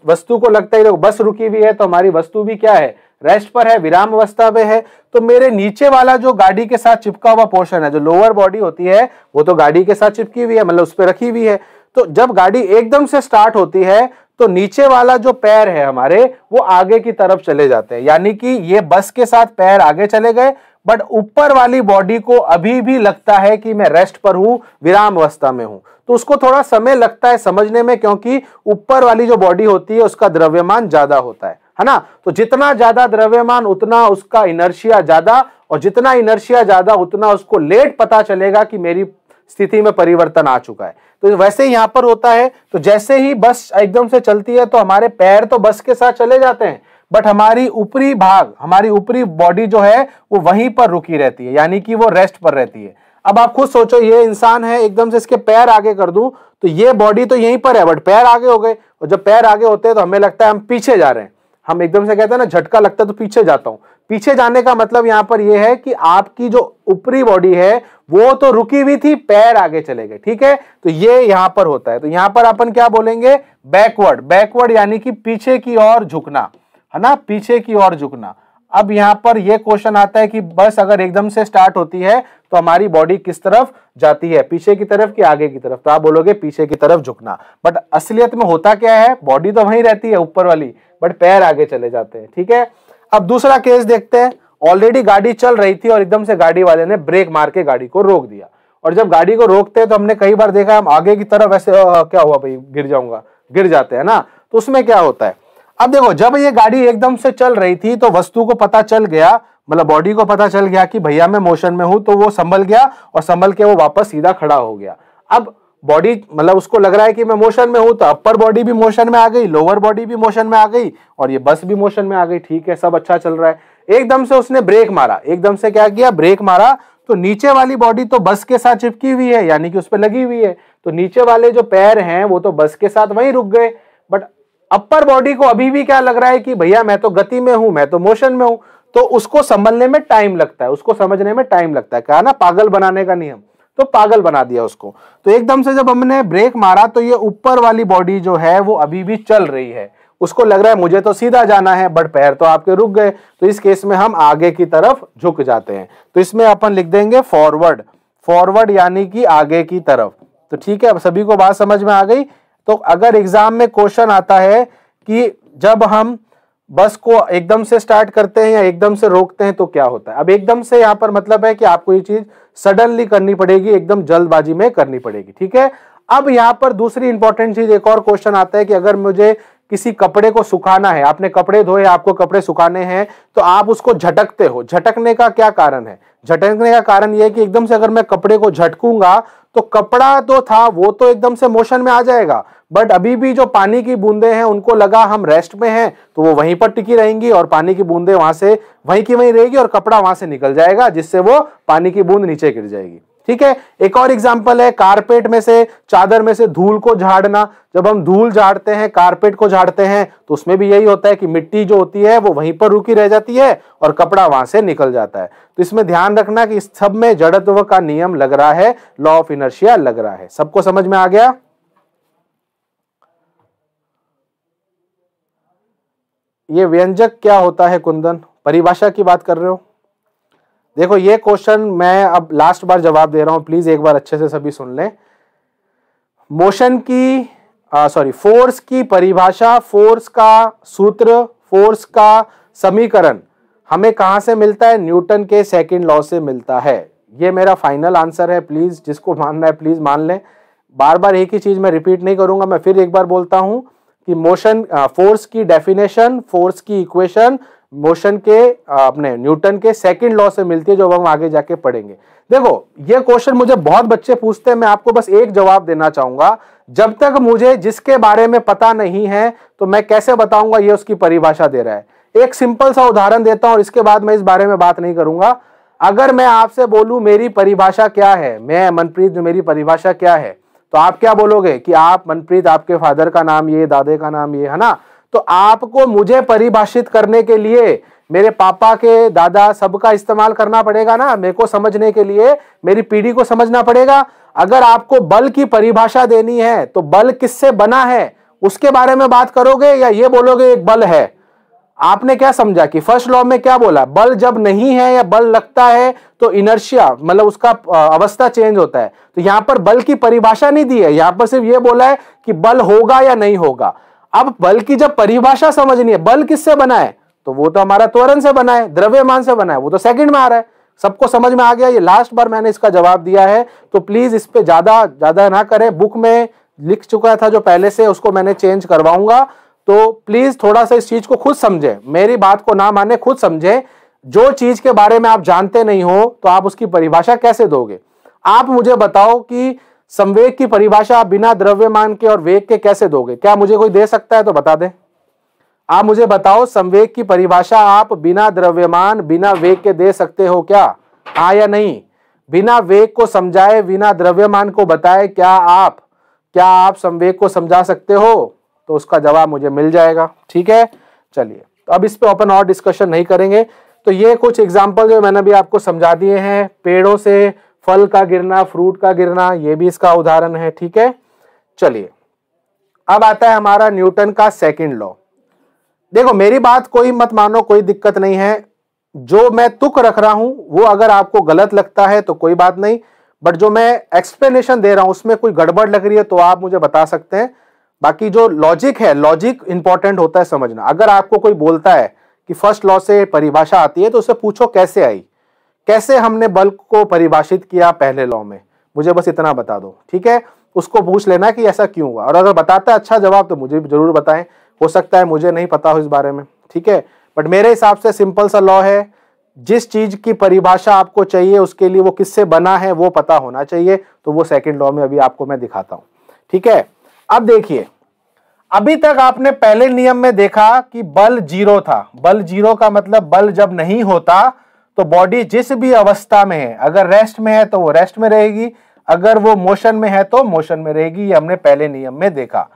वस्तु को लगता है बस रुकी हुई है तो हमारी वस्तु भी क्या है रेस्ट पर है विराम अवस्था में है तो मेरे नीचे वाला जो गाड़ी के साथ चिपका हुआ पोर्शन है जो लोअर बॉडी होती है वो तो गाड़ी के साथ चिपकी हुई है मतलब उस पर रखी हुई है तो जब गाड़ी एकदम से स्टार्ट होती है तो नीचे वाला जो पैर है हमारे वो आगे की तरफ चले जाते हैं यानी कि ये बस के साथ पैर आगे चले गए बट ऊपर वाली बॉडी को अभी भी लगता है कि मैं रेस्ट पर हूं विराम अवस्था में हूं तो उसको थोड़ा समय लगता है समझने में क्योंकि ऊपर वाली जो बॉडी होती है उसका द्रव्यमान ज्यादा होता है है ना तो जितना ज्यादा द्रव्यमान उतना उसका इनर्शिया ज्यादा और जितना इनर्शिया ज्यादा उतना उसको लेट पता चलेगा कि मेरी स्थिति में परिवर्तन आ चुका है तो वैसे यहां पर होता है तो जैसे ही बस एकदम से चलती है तो हमारे पैर तो बस के साथ चले जाते हैं बट हमारी ऊपरी भाग हमारी ऊपरी बॉडी जो है वो वहीं पर रुकी रहती है यानी कि वो रेस्ट पर रहती है अब आप खुद सोचो ये इंसान है एकदम से इसके पैर आगे कर दूं तो ये बॉडी तो यहीं पर है बट पैर आगे हो गए और जब पैर आगे होते हैं तो हमें लगता है हम पीछे जा रहे हैं हम एकदम से कहते हैं ना झटका लगता है तो पीछे जाता हूं पीछे जाने का मतलब यहां पर यह है कि आपकी जो ऊपरी बॉडी है वो तो रुकी हुई थी पैर आगे चले गए ठीक है तो ये यहां पर होता है तो यहां पर अपन क्या बोलेंगे बैकवर्ड बैकवर्ड यानी कि पीछे की ओर झुकना है ना पीछे की ओर झुकना अब यहां पर यह क्वेश्चन आता है कि बस अगर एकदम से स्टार्ट होती है तो हमारी बॉडी किस तरफ जाती है पीछे की तरफ कि आगे की तरफ तो आप बोलोगे पीछे की तरफ झुकना बट असलियत में होता क्या है बॉडी तो वहीं रहती है ऊपर वाली बट पैर आगे चले जाते हैं ठीक है अब दूसरा केस देखते हैं ऑलरेडी गाड़ी चल रही थी और एकदम से गाड़ी वाले ने ब्रेक मार के गाड़ी को रोक दिया और जब गाड़ी को रोकते हैं तो हमने कई बार देखा हम आगे की तरफ ऐसे आ, क्या हुआ भाई गिर जाऊंगा गिर जाते हैं ना तो उसमें क्या होता है अब देखो जब ये गाड़ी एकदम से चल रही थी तो वस्तु को पता चल गया मतलब बॉडी को पता चल गया कि भैया मैं मोशन में हूं तो वो संभल गया और संभल के वो वापस सीधा खड़ा हो गया अब बॉडी मतलब उसको लग रहा है कि मैं मोशन में हूं तो अपर बॉडी भी मोशन में आ गई लोअर बॉडी भी मोशन में आ गई और ये बस भी मोशन में आ गई ठीक है सब अच्छा चल रहा है एकदम से उसने ब्रेक मारा एकदम से क्या किया ब्रेक मारा तो नीचे वाली बॉडी तो बस के साथ चिपकी हुई है यानी कि उस पर लगी हुई है तो नीचे वाले जो पैर हैं वो तो बस के साथ वहीं रुक गए बट अपर बॉडी को अभी भी क्या लग रहा है कि भैया मैं तो गति में हूं मैं तो मोशन में हूं तो उसको संभलने में टाइम लगता है उसको समझने में टाइम लगता है कहा ना पागल बनाने का नियम तो पागल बना दिया उसको तो एकदम से जब हमने ब्रेक मारा तो ये ऊपर वाली बॉडी जो है वो अभी भी चल रही है उसको लग रहा है मुझे तो सीधा जाना है बट पैर तो आपके रुक गए तो इस केस में हम आगे की तरफ झुक जाते हैं तो इसमें अपन लिख देंगे फॉरवर्ड फॉरवर्ड यानी कि आगे की तरफ तो ठीक है अब सभी को बात समझ में आ गई तो अगर एग्जाम में क्वेश्चन आता है कि जब हम बस को एकदम से स्टार्ट करते हैं या एकदम से रोकते हैं तो क्या होता है अब एकदम से यहां पर मतलब है कि आपको ये चीज सडनली करनी पड़ेगी एकदम जल्दबाजी में करनी पड़ेगी ठीक है अब यहां पर दूसरी इंपॉर्टेंट चीज एक और क्वेश्चन आता है कि अगर मुझे किसी कपड़े को सुखाना है आपने कपड़े धोए आपको कपड़े सुखाने हैं तो आप उसको झटकते हो झटकने का क्या कारण है झटकने का कारण यह है कि एकदम से अगर मैं कपड़े को झटकूंगा तो कपड़ा तो था वो तो एकदम से मोशन में आ जाएगा बट अभी भी जो पानी की बूंदे हैं उनको लगा हम रेस्ट में हैं तो वो वहीं पर टिकी रहेंगी और पानी की बूंदे वहां से वहीं की वहीं रहेगी और कपड़ा वहां से निकल जाएगा जिससे वो पानी की बूंद नीचे गिर जाएगी ठीक है एक और एग्जाम्पल है कारपेट में से चादर में से धूल को झाड़ना जब हम धूल झाड़ते हैं कारपेट को झाड़ते हैं तो उसमें भी यही होता है कि मिट्टी जो होती है वो वहीं पर रुकी रह जाती है और कपड़ा वहां से निकल जाता है तो इसमें ध्यान रखना कि इस सब में जड़त्व का नियम लग रहा है लॉ ऑफ इनर्शिया लग रहा है सबको समझ में आ गया ये व्यंजक क्या होता है कुंदन परिभाषा की बात कर रहे हो देखो ये क्वेश्चन मैं अब लास्ट बार जवाब दे रहा हूँ प्लीज एक बार अच्छे से सभी सुन लें मोशन की सॉरी फोर्स की परिभाषा फोर्स का सूत्र फोर्स का समीकरण हमें कहां से मिलता है न्यूटन के सेकंड लॉ से मिलता है ये मेरा फाइनल आंसर है प्लीज़ जिसको मानना है प्लीज़ मान लें बार बार एक ही चीज़ मैं रिपीट नहीं करूंगा मैं फिर एक बार बोलता हूं कि मोशन फोर्स की डेफिनेशन फोर्स की इक्वेशन मोशन के अपने न्यूटन के सेकंड लॉ से मिलती है जो हम आगे जाके पढ़ेंगे देखो ये क्वेश्चन मुझे बहुत बच्चे पूछते हैं मैं आपको बस एक जवाब देना चाहूंगा जब तक मुझे जिसके बारे में पता नहीं है तो मैं कैसे बताऊंगा ये उसकी परिभाषा दे रहा है एक सिंपल सा उदाहरण देता हूं और इसके बाद मैं इस बारे में बात नहीं करूंगा अगर मैं आपसे बोलूं मेरी परिभाषा क्या है मैं मनप्रीत मेरी परिभाषा क्या है तो आप क्या बोलोगे कि आप मनप्रीत आपके फादर का नाम ये दादे का नाम ये है ना तो आपको मुझे परिभाषित करने के लिए मेरे पापा के दादा सबका इस्तेमाल करना पड़ेगा ना मेरे को समझने के लिए मेरी पीढ़ी को समझना पड़ेगा अगर आपको बल की परिभाषा देनी है तो बल किससे बना है उसके बारे में बात करोगे या ये बोलोगे एक बल है आपने क्या समझा कि फर्स्ट लॉ में क्या बोला बल जब नहीं है या बल लगता है तो इनर्शिया मतलब उसका अवस्था चेंज होता है तो यहां पर बल की परिभाषा नहीं दी है यहां पर सिर्फ ये बोला है कि बल होगा या नहीं होगा अब बल की जब परिभाषा समझनी है बल किससे बना है तो वो तो हमारा त्वरण से बना है द्रव्यमान से बना है वो तो सेकंड में आ रहा है सबको समझ में आ गया ये लास्ट बार मैंने इसका जवाब दिया है तो प्लीज इस पर ज्यादा ज्यादा ना करें बुक में लिख चुका था जो पहले से उसको मैंने चेंज करवाऊंगा तो प्लीज थोड़ा सा इस चीज को खुद समझे मेरी बात को ना माने खुद समझे जो चीज के बारे में आप जानते नहीं हो तो आप उसकी परिभाषा कैसे दोगे आप मुझे बताओ कि संवेग की परिभाषा आप बिना द्रव्यमान के और वेग के कैसे दोगे क्या मुझे कोई दे सकता है तो बता दे आप मुझे बताओ संवेग की परिभाषा आप बिना द्रव्यमान बिना वेग के दे सकते हो क्या हा या नहीं बिना वेग को समझाए बिना द्रव्यमान को बताए क्या आप क्या आप संवेग को समझा सकते हो तो उसका जवाब मुझे मिल जाएगा ठीक है चलिए तो अब इस पे ओपन और डिस्कशन नहीं करेंगे तो ये कुछ एग्जाम्पल जो मैंने भी आपको समझा दिए हैं पेड़ों से फल का गिरना फ्रूट का गिरना ये भी इसका उदाहरण है ठीक है चलिए अब आता है हमारा न्यूटन का सेकंड लॉ देखो मेरी बात कोई मत मानो कोई दिक्कत नहीं है जो मैं तुक रख रहा हूं वो अगर आपको गलत लगता है तो कोई बात नहीं बट जो मैं एक्सप्लेनेशन दे रहा हूं उसमें कोई गड़बड़ लग रही है तो आप मुझे बता सकते हैं बाकी जो लॉजिक है लॉजिक इंपॉर्टेंट होता है समझना अगर आपको कोई बोलता है कि फर्स्ट लॉ से परिभाषा आती है तो उसे पूछो कैसे आई कैसे हमने बल को परिभाषित किया पहले लॉ में मुझे बस इतना बता दो ठीक है उसको पूछ लेना कि ऐसा क्यों हुआ और अगर बताता है अच्छा जवाब तो मुझे जरूर बताएं हो सकता है मुझे नहीं पता हो इस बारे में ठीक है बट मेरे हिसाब से सिंपल सा लॉ है जिस चीज की परिभाषा आपको चाहिए उसके लिए वो किससे बना है वो पता होना चाहिए तो वो सेकेंड लॉ में अभी आपको मैं दिखाता हूँ ठीक है अब देखिए अभी तक आपने पहले नियम में देखा कि बल जीरो था बल जीरो का मतलब बल जब नहीं होता तो बॉडी जिस भी अवस्था में है अगर रेस्ट में है तो वो रेस्ट में रहेगी अगर वो मोशन में है तो मोशन में रहेगी ये हमने पहले नियम में देखा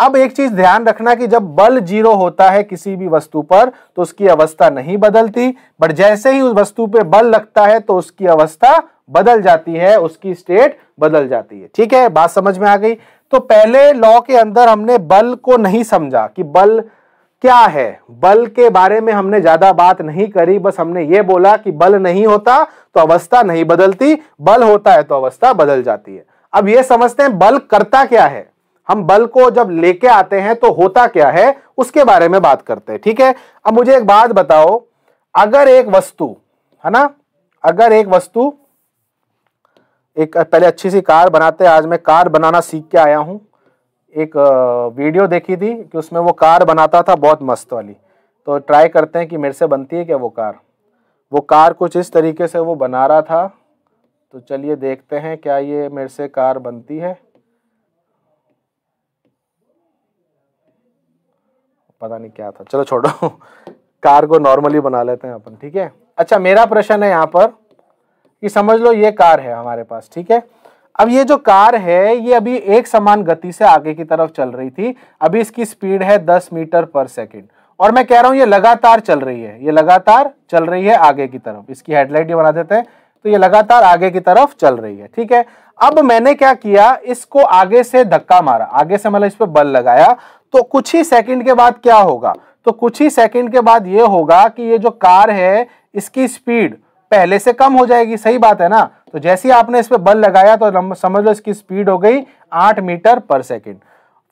अब एक चीज ध्यान रखना कि जब बल जीरो होता है किसी भी वस्तु पर तो उसकी अवस्था नहीं बदलती बट जैसे ही उस वस्तु पर बल लगता है तो उसकी अवस्था बदल जाती है उसकी स्टेट बदल जाती है ठीक है बात समझ में आ गई तो पहले लॉ के अंदर हमने बल को नहीं समझा कि बल क्या है बल के बारे में हमने ज्यादा बात नहीं करी बस हमने ये बोला कि बल नहीं होता तो अवस्था नहीं बदलती बल होता है तो अवस्था बदल जाती है अब ये समझते हैं बल करता क्या है हम बल को जब लेके आते हैं तो होता क्या है उसके बारे में बात करते हैं ठीक है अब मुझे एक बात बताओ अगर एक वस्तु है ना अगर एक वस्तु एक पहले अच्छी सी कार बनाते हैं आज मैं कार बनाना सीख के आया हूं एक वीडियो देखी थी कि उसमें वो कार बनाता था बहुत मस्त वाली तो ट्राई करते हैं कि मेरे से बनती है क्या वो कार वो कार कुछ इस तरीके से वो बना रहा था तो चलिए देखते हैं क्या ये मेरे से कार बनती है पता नहीं क्या था चलो छोड़ो कार को नॉर्मली बना लेते हैं अपन ठीक है अच्छा मेरा प्रश्न है यहाँ पर कि समझ लो ये कार है हमारे पास ठीक है अब ये जो कार है ये अभी एक समान गति से आगे की तरफ चल रही थी अभी इसकी स्पीड है 10 मीटर पर सेकंड और मैं कह रहा हूं ये लगातार चल रही है ये लगातार चल रही है आगे की तरफ इसकी हेडलाइट ये बना देते हैं तो ये लगातार आगे की तरफ चल रही है ठीक है अब मैंने क्या किया इसको आगे से धक्का मारा आगे से मतलब इस पर बल लगाया तो कुछ ही सेकंड के बाद क्या होगा तो कुछ ही सेकंड के बाद ये होगा कि ये जो कार है इसकी स्पीड पहले से कम हो जाएगी सही बात है ना तो जैसे ही आपने इस पर बल लगाया तो समझ लो इसकी स्पीड हो गई आठ मीटर पर सेकेंड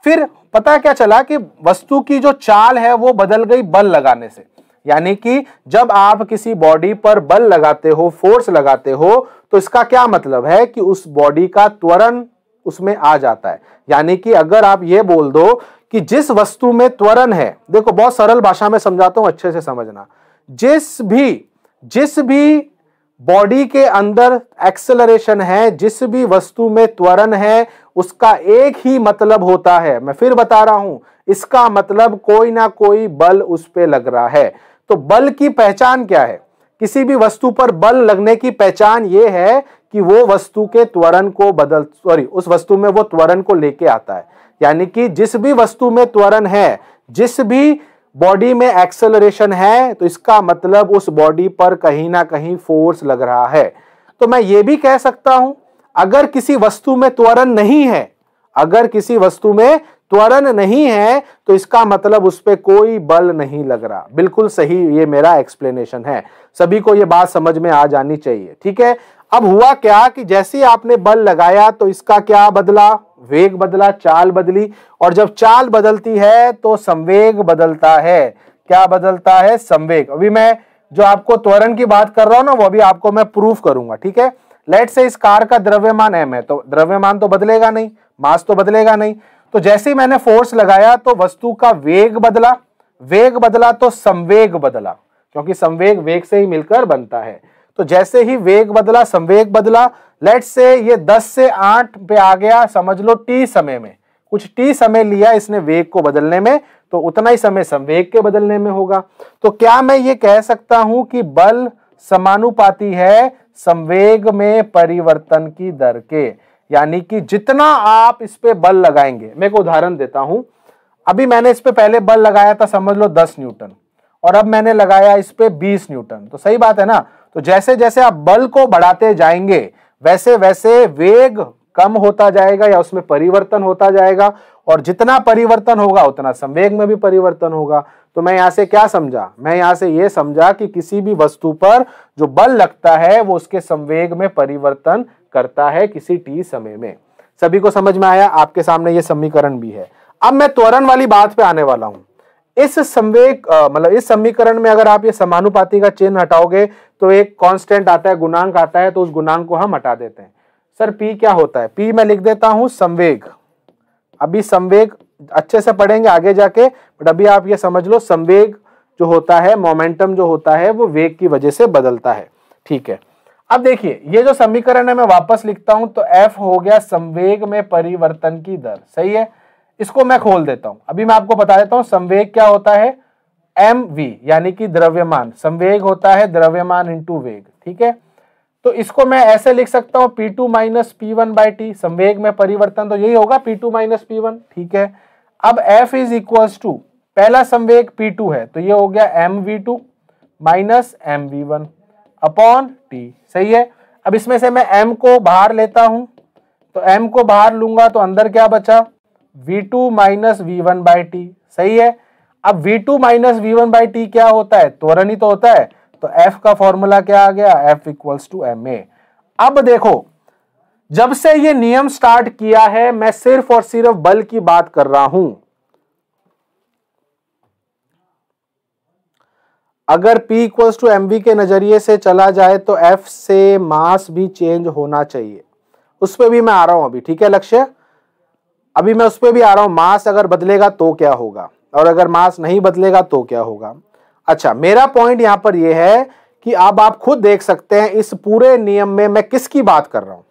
फिर पता क्या चला कि वस्तु की जो चाल है वो बदल गई बल लगाने से यानी कि जब आप किसी बॉडी पर बल लगाते हो फोर्स लगाते हो तो इसका क्या मतलब है कि उस बॉडी का त्वरण उसमें आ जाता है यानी कि अगर आप ये बोल दो कि जिस वस्तु में त्वरण है देखो बहुत सरल भाषा में समझाता हूं अच्छे से समझना जिस भी जिस भी बॉडी के अंदर एक्सेलरेशन है जिस भी वस्तु में त्वरण है उसका एक ही मतलब होता है मैं फिर बता रहा हूं इसका मतलब कोई ना कोई बल उस पर लग रहा है तो बल की पहचान क्या है किसी भी वस्तु पर बल लगने की पहचान यह है कि वो वस्तु के त्वरण को बदल सॉरी उस वस्तु में वो त्वरण को लेके आता है यानी कि जिस भी वस्तु में त्वरण है जिस भी बॉडी में एक्सेलरेशन है तो इसका मतलब उस बॉडी पर कहीं ना कहीं फोर्स लग रहा है तो मैं ये भी कह सकता हूं अगर किसी वस्तु में त्वरण नहीं है अगर किसी वस्तु में त्वरण नहीं है तो इसका मतलब उस पर कोई बल नहीं लग रहा बिल्कुल सही ये मेरा एक्सप्लेनेशन है सभी को ये बात समझ में आ जानी चाहिए ठीक है अब हुआ क्या कि जैसे आपने बल लगाया तो इसका क्या बदला वेग बदला चाल बदली और जब चाल बदलती है तो संवेग बदलता है क्या बदलता है संवेग अभी मैं जो आपको त्वरण की बात कर रहा हूं ना वो अभी आपको मैं प्रूफ करूंगा ठीक है लेट से इस कार का द्रव्यमान एम है तो द्रव्यमान तो बदलेगा नहीं मास तो बदलेगा नहीं तो जैसे ही मैंने फोर्स लगाया तो वस्तु का वेग बदला वेग बदला तो संवेग बदला क्योंकि संवेग वेग से ही मिलकर बनता है तो जैसे ही वेग बदला संवेग बदला लेट से ये 10 से 8 पे आ गया समझ लो टी समय में कुछ टी समय लिया इसने वेग को बदलने में तो उतना ही समय संवेग के बदलने में होगा तो क्या मैं ये कह सकता हूं कि बल समानुपाती है संवेग में परिवर्तन की दर के यानी कि जितना आप इस पे बल लगाएंगे मैं को उदाहरण देता हूं अभी मैंने इस पे पहले बल लगाया था समझ लो 10 न्यूटन और अब मैंने लगाया इस पे 20 न्यूटन तो सही बात है ना तो जैसे जैसे आप बल को बढ़ाते जाएंगे वैसे वैसे वेग कम होता जाएगा या उसमें परिवर्तन होता जाएगा और जितना परिवर्तन होगा उतना संवेग में भी परिवर्तन होगा तो मैं यहां से क्या समझा मैं यहां से यह समझा कि किसी भी वस्तु पर जो बल लगता है वो उसके संवेग में परिवर्तन करता है किसी टी समय में सभी को समझ में आया आपके सामने ये समीकरण भी है अब मैं त्वरण वाली बात पे आने वाला हूं इस संवेग मतलब इस समीकरण में अगर आप ये समानुपाती का चिन्ह हटाओगे तो एक कांस्टेंट आता है गुणांक आता है तो उस गुणांक को हम हटा देते हैं सर पी क्या होता है पी मैं लिख देता हूं संवेग अभी संवेग अच्छे से पढ़ेंगे आगे जाके बट अभी आप ये समझ लो संवेग जो होता है मोमेंटम जो होता है वो वेग की वजह से बदलता है ठीक है अब देखिए ये जो समीकरण है मैं वापस लिखता हूं तो एफ हो गया संवेग में परिवर्तन की दर सही है इसको मैं खोल देता हूं अभी मैं आपको बता देता हूं संवेग क्या होता है एम वी यानी कि द्रव्यमान संवेग होता है द्रव्यमान इंटू वेग ठीक है तो इसको मैं ऐसे लिख सकता हूं P two minus P one by T संवेग में परिवर्तन तो यही होगा P two minus P one ठीक है अब एफ इज इक्वल टू पहला संवेग पी टू है तो ये हो गया M V two minus M V one upon T सही है अब इसमें से मैं एम को बाहर लेता हूं तो एम को बाहर लूंगा तो अंदर क्या बचा v2 two minus V one by T सही है अब V two minus V one by T क्या होता है त्वरण ही तो होता है तो एफ का फॉर्मूला क्या आ गया F equals to M A अब देखो जब से ये नियम स्टार्ट किया है मैं सिर्फ और सिर्फ बल की बात कर रहा हूं अगर P इक्वल्स टू एम के नजरिए से चला जाए तो F से मास भी चेंज होना चाहिए उस पर भी मैं आ रहा हूं अभी ठीक है लक्ष्य अभी मैं उस पर भी आ रहा हूँ मास अगर बदलेगा तो क्या होगा और अगर मास नहीं बदलेगा तो क्या होगा अच्छा मेरा पॉइंट यहाँ पर यह है कि अब आप खुद देख सकते हैं इस पूरे नियम में मैं किसकी बात कर रहा हूँ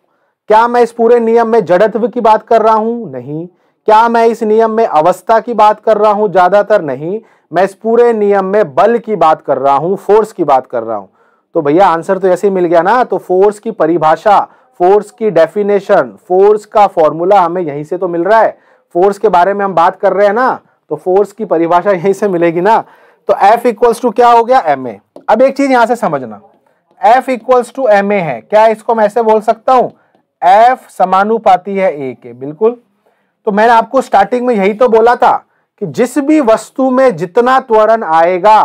क्या मैं इस पूरे नियम में जड़त्व की बात कर रहा हूँ नहीं क्या मैं इस नियम में अवस्था की बात कर रहा हूँ ज़्यादातर नहीं मैं इस पूरे नियम में बल की बात कर रहा हूँ फोर्स की बात कर रहा हूँ तो भैया आंसर तो ऐसे ही मिल गया ना तो फोर्स की परिभाषा फोर्स की डेफिनेशन फोर्स का फॉर्मूला हमें यहीं से तो मिल रहा है फोर्स के बारे में हम बात कर रहे हैं ना तो फोर्स की परिभाषा यहीं से मिलेगी ना तो F इक्वल्स टू क्या हो गया एम ए अब एक चीज यहां से समझना F equals to M A है क्या इसको मैं ऐसे बोल सकता हूं F समानुपाती है ए के बिल्कुल तो मैंने आपको स्टार्टिंग में यही तो बोला था कि जिस भी वस्तु में जितना त्वरण आएगा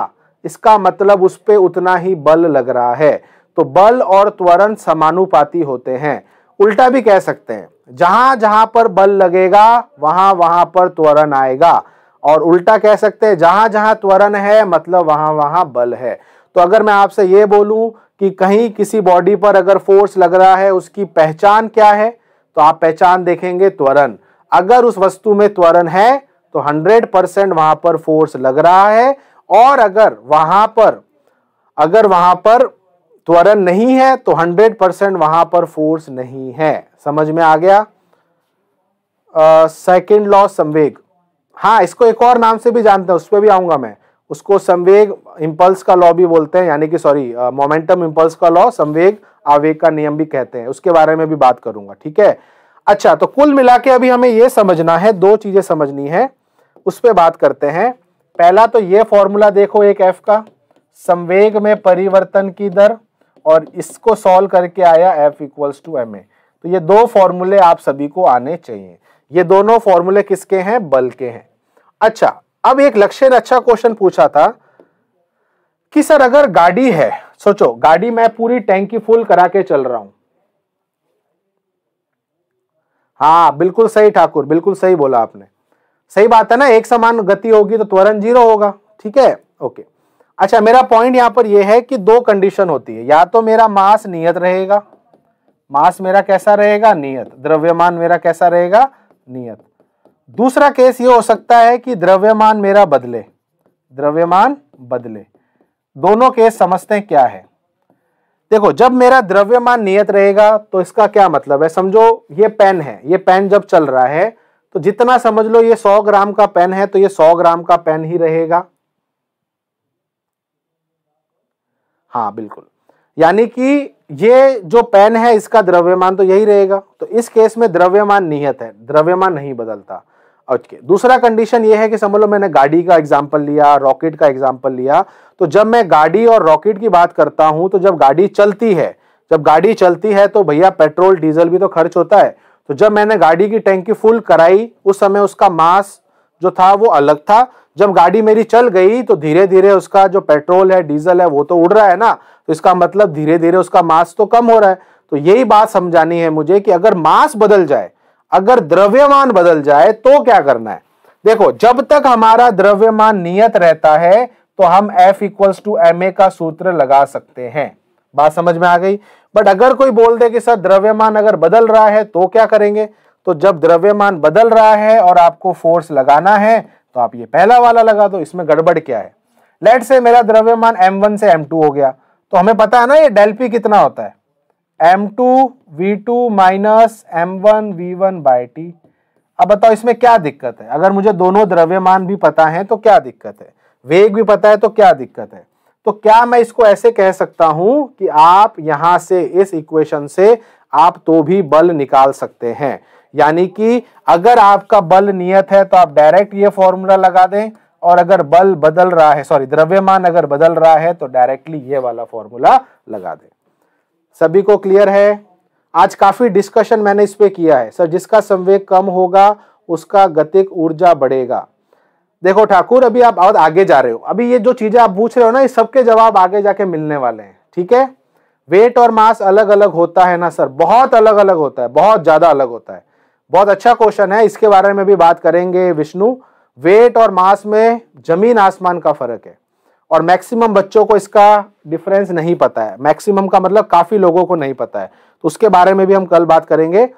इसका मतलब उस पर उतना ही बल लग रहा है तो बल और त्वरण समानुपाती होते हैं उल्टा भी कह सकते हैं जहां जहां पर बल लगेगा वहां वहां पर त्वरण आएगा और उल्टा कह सकते हैं जहां जहां त्वरण है मतलब वहां वहां बल है तो अगर मैं आपसे ये बोलूं कि कहीं किसी बॉडी पर अगर फोर्स लग रहा है उसकी पहचान क्या है तो आप पहचान देखेंगे त्वरण अगर उस वस्तु में त्वरण है तो 100 परसेंट वहां पर फोर्स लग रहा है और अगर वहां पर अगर वहां पर त्वरण नहीं है तो 100 परसेंट वहां पर फोर्स नहीं है समझ में आ गया सेकंड लॉ संवेग हाँ इसको एक और नाम से भी जानते हैं उस पर भी आऊंगा मैं उसको संवेग इंपल्स का लॉ भी बोलते हैं यानी कि सॉरी मोमेंटम इंपल्स का लॉ संवेग आवेग का नियम भी कहते हैं उसके बारे में भी बात करूंगा ठीक है अच्छा तो कुल मिला के अभी हमें यह समझना है दो चीजें समझनी है उस पर बात करते हैं पहला तो ये फॉर्मूला देखो एक एफ का संवेग में परिवर्तन की दर और इसको सॉल्व करके आया F equals to M A तो ये दो फॉर्मूले आप सभी को आने चाहिए ये दोनों फॉर्मूले किसके हैं बल के हैं अच्छा अब एक लक्ष्य ने अच्छा क्वेश्चन पूछा था कि सर अगर गाड़ी है सोचो गाड़ी मैं पूरी टैंकी फुल करा के चल रहा हूं हाँ बिल्कुल सही ठाकुर बिल्कुल सही बोला आपने सही बात है ना एक समान गति होगी तो त्वरण जीरो होगा ठीक है ओके अच्छा मेरा पॉइंट यहाँ पर यह है कि दो कंडीशन होती है या तो मेरा मास नियत रहेगा मास मेरा कैसा रहेगा नियत द्रव्यमान मेरा कैसा रहेगा नियत दूसरा केस ये हो सकता है कि द्रव्यमान मेरा बदले द्रव्यमान बदले दोनों केस समझते हैं क्या है देखो जब मेरा द्रव्यमान नियत रहेगा तो इसका क्या मतलब है समझो ये पेन है ये पेन जब चल रहा है तो जितना समझ लो ये 100 ग्राम का पेन है तो ये 100 ग्राम का पेन ही रहेगा हाँ बिल्कुल यानी कि ये जो पेन है इसका द्रव्यमान तो यही रहेगा तो इस केस में द्रव्यमान नियत है द्रव्यमान नहीं बदलता ओके दूसरा कंडीशन ये है कि समझ लो मैंने गाड़ी का एग्जाम्पल लिया रॉकेट का एग्जाम्पल लिया तो जब मैं गाड़ी और रॉकेट की बात करता हूं तो जब गाड़ी चलती है जब गाड़ी चलती है तो भैया पेट्रोल डीजल भी तो खर्च होता है तो जब मैंने गाड़ी की टैंकी फुल कराई उस समय उसका मास जो था वो अलग था जब गाड़ी मेरी चल गई तो धीरे धीरे उसका जो पेट्रोल है डीजल है वो तो उड़ रहा है ना तो इसका मतलब धीरे धीरे उसका मास तो कम हो रहा है तो यही बात समझानी है मुझे कि अगर मास बदल जाए अगर द्रव्यमान बदल जाए तो क्या करना है देखो जब तक हमारा द्रव्यमान नियत रहता है तो हम F इक्वल्स टू एम का सूत्र लगा सकते हैं बात समझ में आ गई बट अगर कोई बोल दे कि सर द्रव्यमान अगर बदल रहा है तो क्या करेंगे तो जब द्रव्यमान बदल रहा है और आपको फोर्स लगाना है तो आप ये पहला वाला लगा दो इसमें गड़बड़ क्या है लेट से मेरा द्रव्यमान m1 से m2 हो गया तो हमें पता है ना ये डेल पी कितना होता है m2 two V two minus M one V one by T अब बताओ इसमें क्या दिक्कत है अगर मुझे दोनों द्रव्यमान भी पता है तो क्या दिक्कत है वेग भी पता है तो क्या दिक्कत है तो क्या मैं इसको ऐसे कह सकता हूं कि आप यहां से इस इक्वेशन से आप तो भी बल निकाल सकते हैं यानी कि अगर आपका बल नियत है तो आप डायरेक्ट ये फॉर्मूला लगा दें और अगर बल बदल रहा है सॉरी द्रव्यमान अगर बदल रहा है तो डायरेक्टली ये वाला फॉर्मूला लगा दें सभी को क्लियर है आज काफी डिस्कशन मैंने इस पर किया है सर जिसका संवेग कम होगा उसका गतिक ऊर्जा बढ़ेगा देखो ठाकुर अभी आप बहुत आगे जा रहे हो अभी ये जो चीजें आप पूछ रहे हो ना ये सबके जवाब आगे जाके मिलने वाले हैं ठीक है वेट और मास अलग अलग होता है ना सर बहुत अलग अलग होता है बहुत ज्यादा अलग होता है बहुत अच्छा क्वेश्चन है इसके बारे में भी बात करेंगे विष्णु वेट और मास में जमीन आसमान का फर्क है और मैक्सिमम बच्चों को इसका डिफरेंस नहीं पता है मैक्सिमम का मतलब काफी लोगों को नहीं पता है तो उसके बारे में भी हम कल बात करेंगे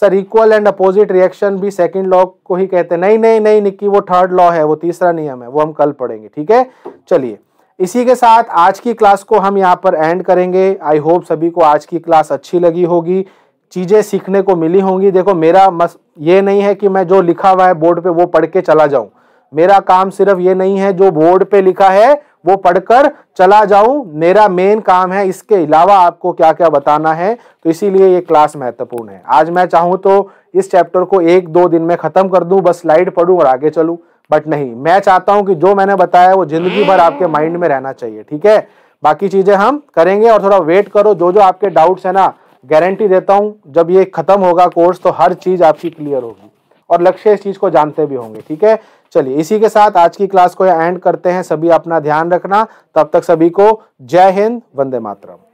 sir equal and opposite reaction भी सेकंड लॉ को ही कहते हैं नहीं नहीं नहीं निक्की वो थर्ड लॉ है वो तीसरा नियम है वो हम कल पढ़ेंगे ठीक है चलिए इसी के साथ आज की क्लास को हम यहाँ पर एंड करेंगे आई होप सभी को आज की क्लास अच्छी लगी होगी चीज़ें सीखने को मिली होंगी देखो मेरा मस ये नहीं है कि मैं जो लिखा हुआ है बोर्ड पे वो पढ़ के चला जाऊं मेरा काम सिर्फ ये नहीं है जो बोर्ड पे लिखा है वो पढ़कर चला जाऊं मेरा मेन काम है इसके अलावा आपको क्या क्या बताना है तो इसीलिए ये क्लास महत्वपूर्ण है आज मैं चाहूँ तो इस चैप्टर को एक दो दिन में ख़त्म कर दूँ बस स्लाइड पढ़ूँ और आगे चलूँ बट नहीं मैं चाहता हूँ कि जो मैंने बताया वो ज़िंदगी भर आपके माइंड में रहना चाहिए ठीक है बाकी चीज़ें हम करेंगे और थोड़ा वेट करो जो जो आपके डाउट्स हैं ना गारंटी देता हूँ जब ये खत्म होगा कोर्स तो हर चीज़ आपकी क्लियर होगी और लक्ष्य इस चीज़ को जानते भी होंगे ठीक है चलिए इसी के साथ आज की क्लास को एंड करते हैं सभी अपना ध्यान रखना तब तक सभी को जय हिंद वंदे मातरम